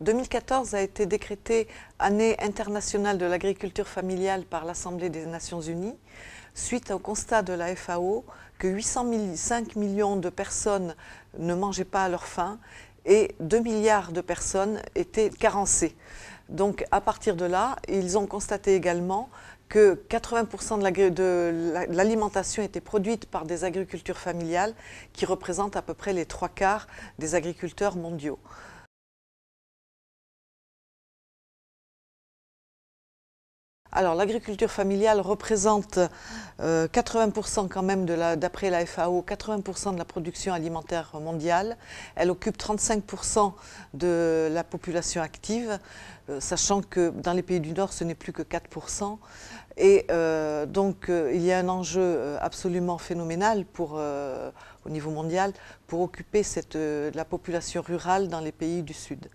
2014 a été décrété année internationale de l'agriculture familiale par l'Assemblée des Nations Unies, suite au constat de la FAO que 805 millions de personnes ne mangeaient pas à leur faim et 2 milliards de personnes étaient carencées. Donc à partir de là, ils ont constaté également que 80% de l'alimentation était produite par des agricultures familiales qui représentent à peu près les trois quarts des agriculteurs mondiaux. Alors l'agriculture familiale représente 80% euh, quand même, d'après la, FAO, 80% de la production alimentaire mondiale. Elle occupe 35% de la population active, euh, sachant que dans les pays du Nord, ce n'est plus que 4%. Et euh, donc il y a un enjeu absolument phénoménal pour, au niveau mondial pour occuper la population rurale dans les pays du Sud.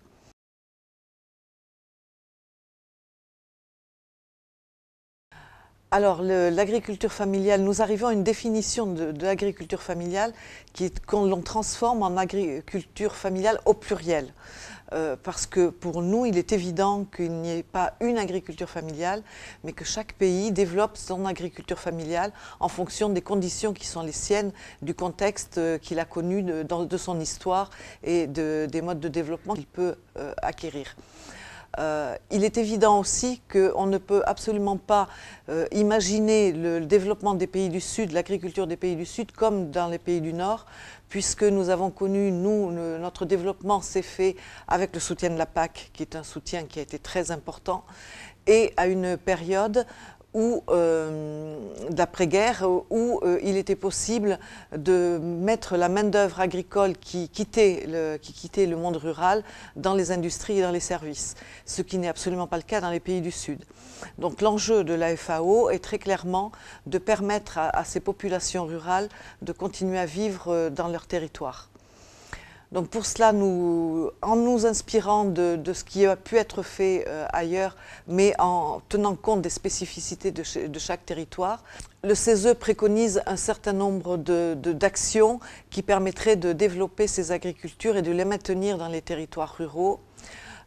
Alors, l'agriculture familiale, nous arrivons à une définition de, l'agriculture familiale qui est quand l'on transforme en agriculture familiale au pluriel. Euh, parce que pour nous, il est évident qu'il n'y ait pas une agriculture familiale, mais que chaque pays développe son agriculture familiale en fonction des conditions qui sont les siennes, du contexte euh, qu'il a connu de, son histoire et des modes de développement qu'il peut euh, acquérir. Euh, il est évident aussi qu'on ne peut absolument pas euh, imaginer le, développement des pays du Sud, l'agriculture des pays du Sud, comme dans les pays du Nord, puisque nous avons connu, nous, notre développement s'est fait avec le soutien de la PAC, qui est un soutien qui a été très important, et à une période ou euh, d'après-guerre où euh, il était possible de mettre la main-d'œuvre agricole qui quittait, le, qui quittait le monde rural dans les industries et dans les services, ce qui n'est absolument pas le cas dans les pays du Sud. Donc l'enjeu de la FAO est très clairement de permettre à ces populations rurales de continuer à vivre euh, dans leur territoire. Donc pour cela, en nous inspirant de, ce qui a pu être fait euh, ailleurs, mais en tenant compte des spécificités de, chaque territoire, le CESE préconise un certain nombre d'actions qui permettraient de développer ces agricultures et de les maintenir dans les territoires ruraux.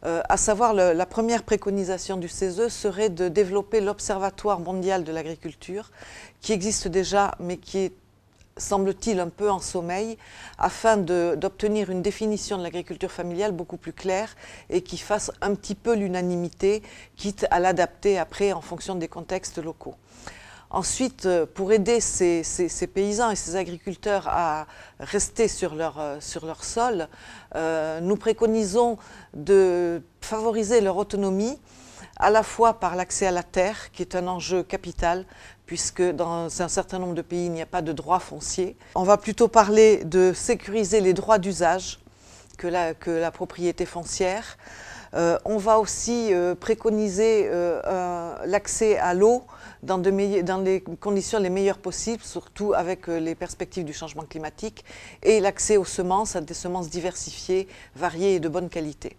Euh, à savoir, la première préconisation du CESE serait de développer l'Observatoire mondial de l'agriculture, qui existe déjà, mais qui est semble-t-il, un peu en sommeil, afin d'obtenir une définition de l'agriculture familiale beaucoup plus claire et qui fasse un petit peu l'unanimité, quitte à l'adapter après en fonction des contextes locaux. Ensuite, euh, pour aider ces, paysans et ces agriculteurs à rester sur leur, euh, sol, euh, nous préconisons de favoriser leur autonomie à la fois par l'accès à la terre, qui est un enjeu capital, puisque dans un certain nombre de pays, il n'y a pas de droit foncier. On va plutôt parler de sécuriser les droits d'usage que la, propriété foncière. Euh, on va aussi euh, préconiser euh, l'accès à l'eau dans, dans, les conditions les meilleures possibles, surtout avec les perspectives du changement climatique, et l'accès aux semences, à des semences diversifiées, variées et de bonne qualité.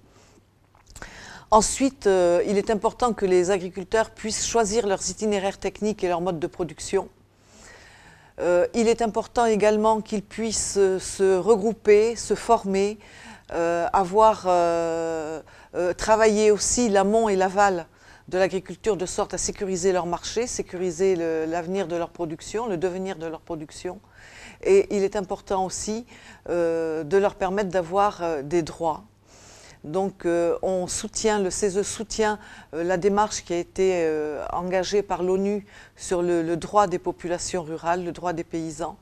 Ensuite, euh, il est important que les agriculteurs puissent choisir leurs itinéraires techniques et leurs modes de production. Euh, il est important également qu'ils puissent euh, se regrouper, se former, avoir travaillé aussi l'amont et l'aval de l'agriculture de sorte à sécuriser leur marché, sécuriser l'avenir de leur production, le devenir de leur production. Et il est important aussi de leur permettre d'avoir des droits donc euh, on soutient, le CESE soutient euh, la démarche qui a été euh, engagée par l'ONU sur le, droit des populations rurales, le droit des paysans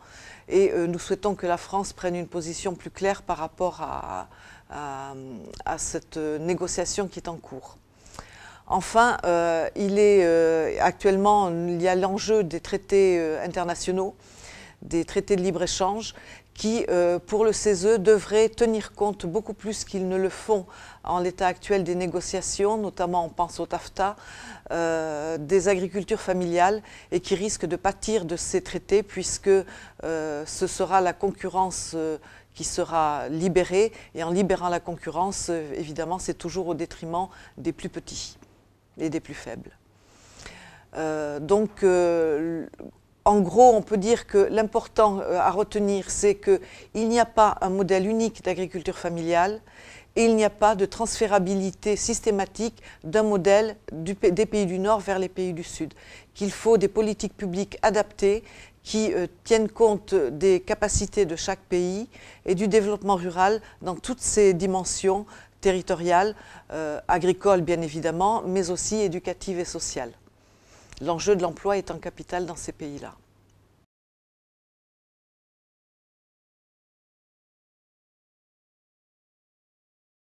et nous souhaitons que la France prenne une position plus claire par rapport à, cette négociation qui est en cours. Enfin, il est, actuellement, il y a l'enjeu des traités internationaux des traités de libre-échange qui, euh, pour le CESE, devraient tenir compte beaucoup plus qu'ils ne le font en l'état actuel des négociations, notamment on pense au TAFTA, euh, des agricultures familiales et qui risquent de pâtir de ces traités puisque euh, ce sera la concurrence qui sera libérée et en libérant la concurrence, évidemment, c'est toujours au détriment des plus petits et des plus faibles. donc, en gros, on peut dire que l'important euh, à retenir, c'est qu'il n'y a pas un modèle unique d'agriculture familiale et il n'y a pas de transférabilité systématique d'un modèle des pays du Nord vers les pays du Sud. Qu'il faut des politiques publiques adaptées qui euh, tiennent compte des capacités de chaque pays et du développement rural dans toutes ses dimensions territoriales, euh, agricoles bien évidemment, mais aussi éducatives et sociales l'enjeu de l'emploi est un capital dans ces pays-là.